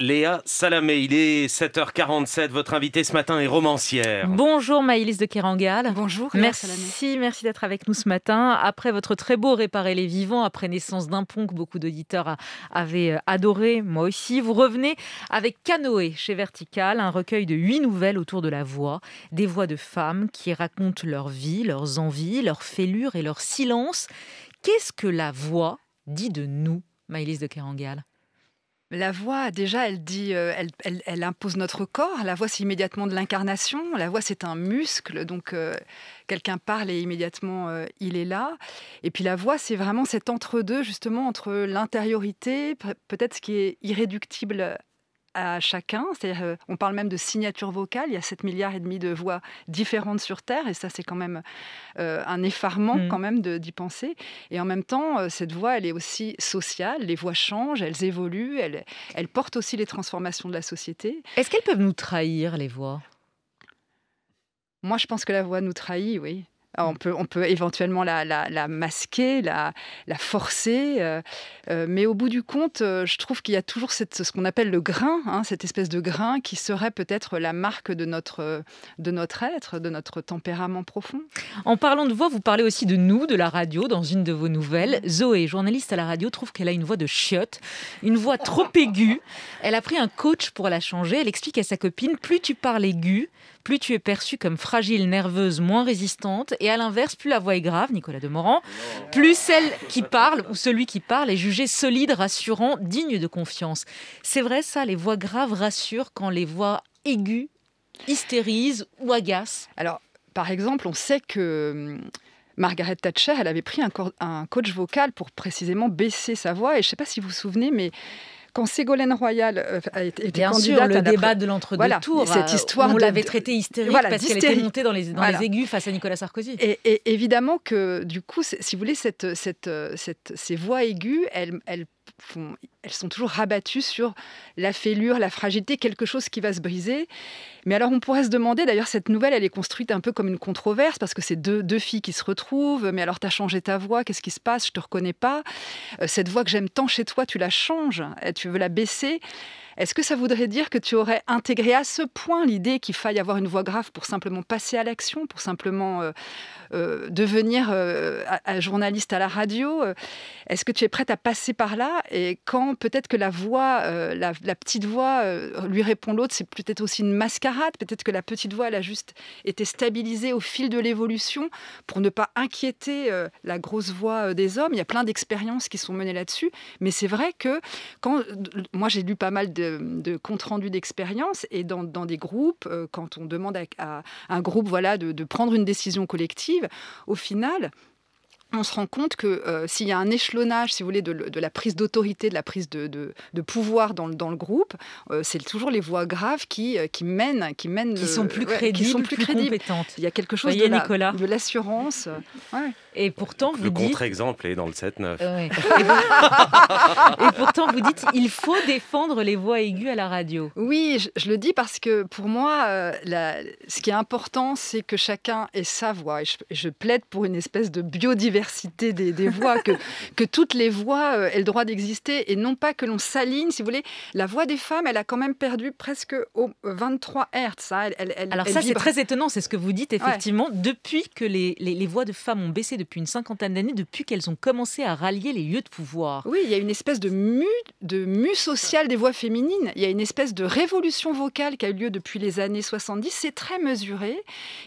Léa Salamé. Il est 7h47. Votre invitée ce matin est romancière. Bonjour Maïlis de Kerangal. Bonjour. merci, merci d'être avec nous ce matin. Après votre très beau Réparer les vivants, après Naissance d'un pont que beaucoup d'auditeurs avaient euh, adoré, moi aussi, vous revenez avec Canoë chez Vertical, un recueil de huit nouvelles autour de la voix, des voix de femmes qui racontent leur vie, leurs envies, leurs fêlures et leur silence. Qu'est-ce que la voix dit de nous, Maïlis de Kerangal la voix, déjà, elle dit, euh, elle, impose notre corps. La voix, c'est immédiatement de l'incarnation. La voix, c'est un muscle. Donc, euh, quelqu'un parle et immédiatement, euh, il est là. Et puis, la voix, c'est vraiment cet entre-deux, justement, entre l'intériorité, peut-être ce qui est irréductible à chacun. Euh, on parle même de signature vocale. Il y a 7 milliards et demi de voix différentes sur Terre, et ça, c'est quand même euh, un effarement mm. quand même d'y penser. Et en même temps, euh, cette voix, elle est aussi sociale. Les voix changent, elles évoluent, elles portent aussi les transformations de la société. Est-ce qu'elles peuvent nous trahir les voix Moi, je pense que la voix nous trahit, oui. Ah, on peut, on peut éventuellement la, masquer, la, la forcer, euh, euh, mais au bout du compte, euh, je trouve qu'il y a toujours cette, ce qu'on appelle le grain, hein, cette espèce de grain qui serait peut-être la marque de notre, de notre être, de notre tempérament profond. En parlant de voix, vous parlez aussi de nous, de la radio, dans une de vos nouvelles. Zoé, journaliste à la radio, trouve qu'elle a une voix de chiotte, une voix trop aiguë. Elle a pris un coach pour la changer. Elle explique à sa copine, plus tu parles aiguë, plus tu es perçue comme fragile, nerveuse, moins résistante et à l'inverse, plus la voix est grave, Nicolas Demorand, plus celle qui parle ou celui qui parle est jugé solide, rassurant, digne de confiance. C'est vrai ça, les voix graves rassurent quand les voix aiguës hystérisent ou agacent. Alors, par exemple, on sait que hum, Margaret Thatcher, elle avait pris un, un coach vocal pour précisément baisser sa voix. Et je ne sais pas si vous vous souvenez, mais quand Ségolène Royal euh, a été Bien candidate sûr, le débat de l'entre-deux-tours, euh, on l'avait traitée hystérique parce qu'elle était montée dans les, aigus face à Nicolas Sarkozy. Et, évidemment que du coup, si vous voulez, ces voix aiguës, elles, elles elles sont toujours rabattues sur la fêlure, la fragilité, quelque chose qui va se briser. Mais alors on pourrait se demander, d'ailleurs cette nouvelle, elle est construite un peu comme une controverse, parce que c'est deux, deux filles qui se retrouvent, mais alors tu as changé ta voix, qu'est-ce qui se passe, je te reconnais pas, euh, cette voix que j'aime tant chez toi, tu la changes, euh, tu veux la baisser. Est-ce que ça voudrait dire que tu aurais intégré à ce point l'idée qu'il faille avoir une voix grave pour simplement passer à l'action, pour simplement euh, euh, devenir euh, journaliste à la radio Est-ce que tu es prête à passer par là Et quand peut-être que la voix, la, petite voix, lui répond l'autre, c'est peut-être aussi une mascarade, peut-être que la petite voix, elle a juste été stabilisée au fil de l'évolution pour ne pas inquiéter la grosse voix des hommes. Il y a plein d'expériences qui sont menées là-dessus, mais c'est vrai que quand moi j'ai lu pas mal de de, compte rendu d'expérience et dans, des groupes, euh, quand on demande à, un groupe voilà, de, prendre une décision collective, au final, on se rend compte que euh, s'il y a un échelonnage, si vous voulez, de, la prise d'autorité, de la prise de, pouvoir dans, dans, le groupe, euh, c'est toujours les voix graves qui, qui mènent, qui mènent, qui sont plus crédibles, plus, compétentes. Il y a quelque chose de, l'assurance. Et pourtant, vous le contre-exemple est dans le 7-9. Et pourtant, vous dites il faut défendre les voix aiguës à la radio. Oui, je, le dis parce que pour moi, euh, ce qui est important, c'est que chacun ait sa voix. je, plaide pour une espèce de biodiversité des, voix, que, que toutes les voix euh, aient le droit d'exister et non pas que l'on s'aligne. Si vous voulez, la voix des femmes, elle a quand même perdu presque au 23 Hertz. Ça, hein. Alors, ça, c'est très étonnant, c'est ce que vous dites, effectivement. Depuis que les, les voix de femmes ont baissé depuis une cinquantaine d'années, depuis qu'elles ont commencé à rallier les lieux de pouvoir. Oui, il y a une espèce de mu, de mu social des voix féminines. Il y a une espèce de révolution vocale qui a eu lieu depuis les années 70. C'est très mesuré,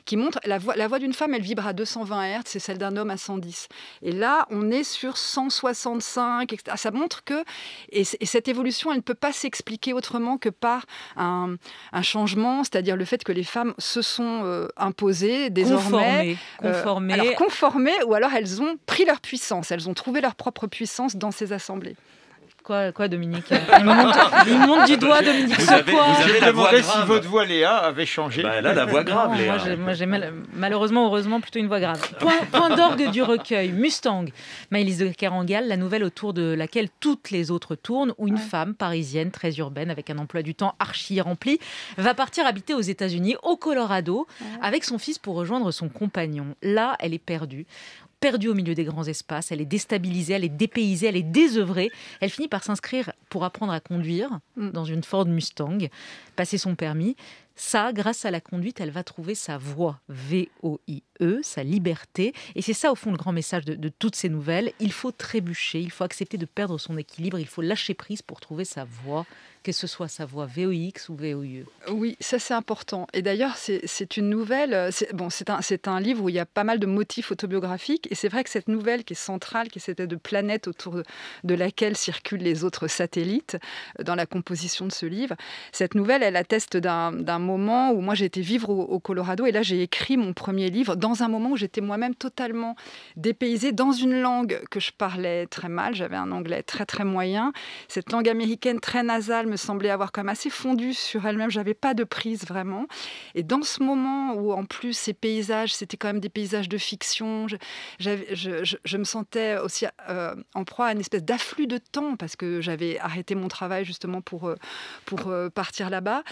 qui montre la voix, la voix d'une femme, elle vibre à 220 Hz, c'est celle d'un homme à 110. Et là, on est sur 165. Etc. Ça montre que et, cette évolution, elle ne peut pas s'expliquer autrement que par un, changement, c'est-à-dire le fait que les femmes se sont euh, imposées désormais, euh, alors, conformées ou alors elles ont pris leur puissance, elles ont trouvé leur propre puissance dans ces assemblées. Quoi, quoi Dominique il me, monte du doigt, Dominique. Vous vous avez demandé si votre voix, Léa, avait changé. Bah, là, la voix grave, Léa. Moi, j'ai malheureusement, heureusement, plutôt une voix grave. Point, d'orgue du recueil, Mustang. Maëlys de Carangal, la nouvelle autour de laquelle toutes les autres tournent, où une femme parisienne, très urbaine, avec un emploi du temps archi rempli, va partir habiter aux États-Unis, au Colorado, avec son fils pour rejoindre son compagnon. Là, elle est perdue perdue au milieu des grands espaces, elle est déstabilisée, elle est dépaysée, elle est désœuvrée. Elle finit par s'inscrire pour apprendre à conduire mm. dans une Ford Mustang, passer son permis. Ça, grâce à la conduite, elle va trouver sa voie, V-O-I sa liberté. Et c'est ça, au fond, le grand message de, toutes ces nouvelles. Il faut trébucher, il faut accepter de perdre son équilibre, il faut lâcher prise pour trouver sa voie, que ce soit sa voie VOX ou VOIE. Oui, ça c'est important. Et d'ailleurs, c'est une nouvelle, euh, c'est bon, un, un livre où il y a pas mal de motifs autobiographiques. Et c'est vrai que cette nouvelle qui est centrale, qui est cette de planète autour de, laquelle circulent les autres satellites, euh, dans la composition de ce livre, cette nouvelle, elle atteste d'un moment où moi j'étais vivre au, au Colorado et là j'ai écrit mon premier livre dans un moment où j'étais moi-même totalement dépaysée dans une langue que je parlais très mal. J'avais un anglais très très moyen. Cette langue américaine très nasale me semblait avoir quand même assez fondu sur elle-même. J'avais pas de prise vraiment. Et dans ce moment où en plus ces paysages, c'était quand même des paysages de fiction, je, je, me sentais aussi euh, en proie à une espèce d'afflux de temps parce que j'avais arrêté mon travail justement pour, euh, pour euh, partir là-bas.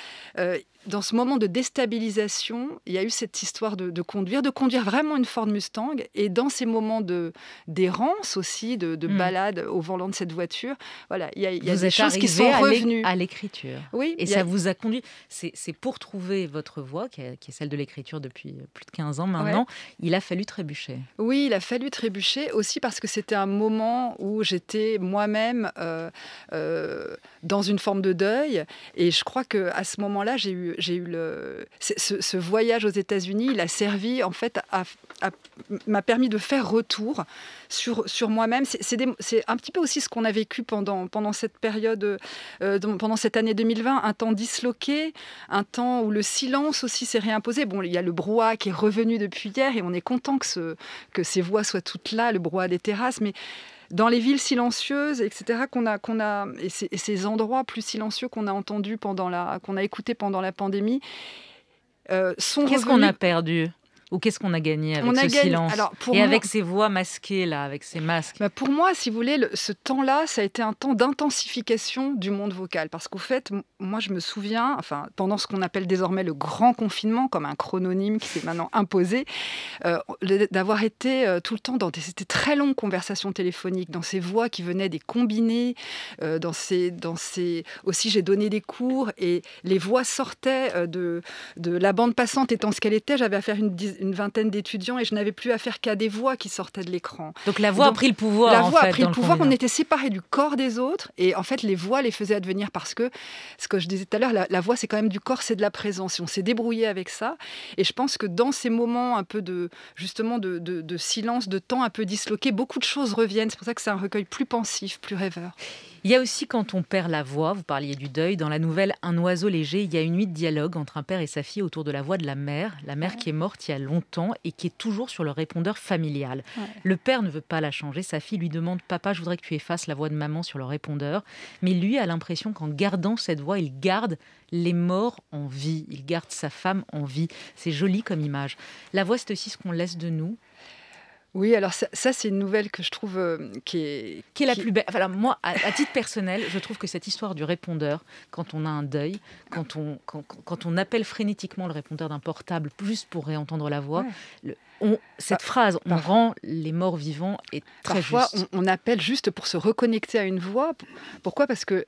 dans ce moment de déstabilisation, il y a eu cette histoire de, de conduire, de conduire vraiment une Ford Mustang. Et dans ces moments de d'errance aussi, de, hmm. balade au volant de cette voiture, voilà, il y a, y a des choses qui sont revenues à l'écriture. Oui, et ça vous a conduit. C'est pour trouver votre voix, qui est, celle de l'écriture depuis plus de 15 ans maintenant. Il a fallu trébucher. Oui, il a fallu trébucher aussi parce que c'était un moment où j'étais moi-même euh, euh, dans une forme de deuil. Et je crois que à ce moment-là, j'ai eu, j'ai eu le ce, ce voyage aux États-Unis. Il a servi en fait m'a permis de faire retour sur, sur moi-même. C'est, c'est, un petit peu aussi ce qu'on a vécu pendant, pendant cette période, euh, pendant cette année 2020, un temps disloqué, un temps où le silence aussi s'est réimposé. Bon, il y a le brouhaha qui est revenu depuis hier et on est content que, ce, que ces voix soient toutes là, le brouhaha des terrasses, mais dans les villes silencieuses, etc., qu'on a, qu'on a, et, ces, endroits plus silencieux qu'on a entendus pendant la, qu'on a écoutés pendant la pandémie, euh, sont Qu'est-ce qu'on a perdu ou qu'est-ce qu'on a gagné avec on ce silence Et avec ces voix masquées, là, avec ces masques bah, Pour moi, si vous voulez, ce temps-là, ça a été un temps d'intensification du monde vocal. Parce qu'au fait, moi, je me souviens, enfin, pendant ce qu'on appelle désormais le grand confinement, comme un chrononyme qui s'est maintenant imposé, euh, d'avoir été euh, tout le temps dans des très longues conversations téléphoniques, dans ces voix qui venaient des combinés, euh, dans, ces, dans ces... Aussi, j'ai donné des cours et les voix sortaient de, de la bande passante étant ce qu'elle était. J'avais à faire une, une vingtaine d'étudiants et je n'avais plus affaire qu'à des voix qui sortaient de l'écran. Donc la voix a pris le pouvoir. La voix a pris le, pouvoir. On était séparés du corps des autres et en fait les voix les faisaient advenir parce que ce que je disais tout à l'heure, la, voix c'est quand même du corps, c'est de la présence. Et on s'est débrouillé avec ça et je pense que dans ces moments un peu de justement de, de silence, de temps un peu disloqué, beaucoup de choses reviennent. C'est pour ça que c'est un recueil plus pensif, plus rêveur. Il y a aussi quand on perd la voix, vous parliez du deuil, dans la nouvelle Un oiseau léger, il y a une nuit de dialogue entre un père et sa fille autour de la voix de la mère, la mère qui est morte il y a longtemps et qui est toujours sur le répondeur familial. Le père ne veut pas la changer, sa fille lui demande « Papa, je voudrais que tu effaces la voix de maman sur le répondeur ». Mais lui a l'impression qu'en gardant cette voix, il garde les morts en vie, il garde sa femme en vie. C'est joli comme image. La voix, c'est aussi ce qu'on laisse de nous, oui, alors ça, c'est une nouvelle que je trouve euh, qui est... Qui est la plus belle. alors moi, à, titre personnel, je trouve que cette histoire du répondeur, quand on a un deuil, quand on, quand, on appelle frénétiquement le répondeur d'un portable, juste pour réentendre la voix, le, on, cette ah, phrase, on rend les morts vivants, est très parfois, juste. on, on, appelle juste pour se reconnecter à une voix. Pourquoi Parce que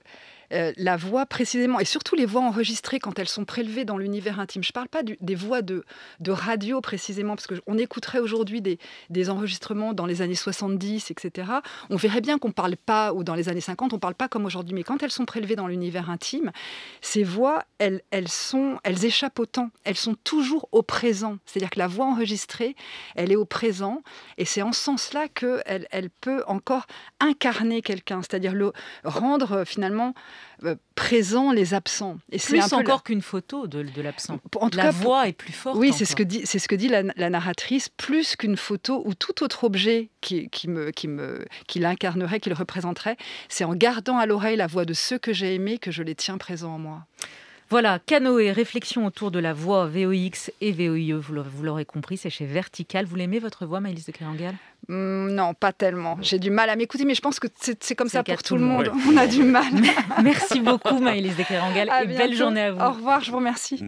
euh, la voix précisément, et surtout les voix enregistrées quand elles sont prélevées dans l'univers intime. Je ne parle pas des voix de, radio précisément, parce qu'on écouterait aujourd'hui des, enregistrements dans les années 70, etc. On verrait bien qu'on ne parle pas, ou dans les années 50, on ne parle pas comme aujourd'hui, mais quand elles sont prélevées dans l'univers intime, ces voix, elles, elles, sont, elles échappent au temps, elles sont toujours au présent. C'est-à-dire que la voix enregistrée, elle est au présent, et c'est en ce sens-là qu'elle elle peut encore incarner quelqu'un, c'est-à-dire le rendre euh, finalement euh, présent les absents. Et plus encore qu'une photo de, de l'absent. la voix est plus forte. Oui, c'est ce que dit, c'est ce que dit la, narratrice. Plus qu'une photo ou tout autre objet qui, qui me, qui me, qui l'incarnerait, qui le représenterait, c'est en gardant à l'oreille la voix de ceux que j'ai aimés que je les tiens présents en moi. Voilà, canoë, réflexion autour de la voix VOX et e, VOIE, vous l'aurez compris, c'est chez Vertical. Vous l'aimez votre voix, Maëlys de Créangal hum, Non, pas tellement. J'ai du mal à m'écouter, mais je pense que c'est comme ça pour tout, le monde. On a du mal. Merci beaucoup, Maëlys de et belle journée à vous. Au revoir, je vous remercie.